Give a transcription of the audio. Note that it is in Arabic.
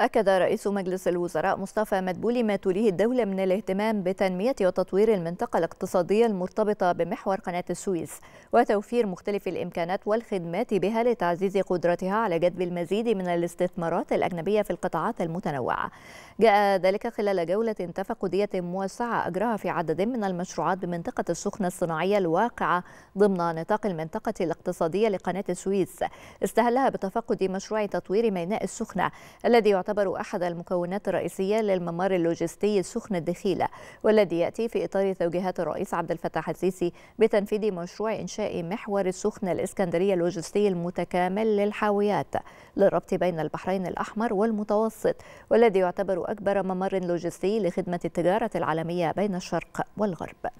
أكد رئيس مجلس الوزراء مصطفى مدبولي ما توليه الدولة من الاهتمام بتنمية وتطوير المنطقة الاقتصادية المرتبطة بمحور قناة السويس وتوفير مختلف الإمكانات والخدمات بها لتعزيز قدرتها على جذب المزيد من الاستثمارات الأجنبية في القطاعات المتنوعة جاء ذلك خلال جولة تفقدية موسعة أجرها في عدد من المشروعات بمنطقة السخنة الصناعية الواقعة ضمن نطاق المنطقة الاقتصادية لقناة السويس استهلها بتفقد مشروع تطوير ميناء السخنة الذي يعتبر يعتبر أحد المكونات الرئيسية للممر اللوجستي السخن الدخيلة والذي يأتي في إطار توجيهات الرئيس عبد الفتاح السيسي بتنفيذ مشروع إنشاء محور السخن الإسكندرية اللوجستي المتكامل للحاويات للربط بين البحرين الأحمر والمتوسط والذي يعتبر أكبر ممر لوجستي لخدمة التجارة العالمية بين الشرق والغرب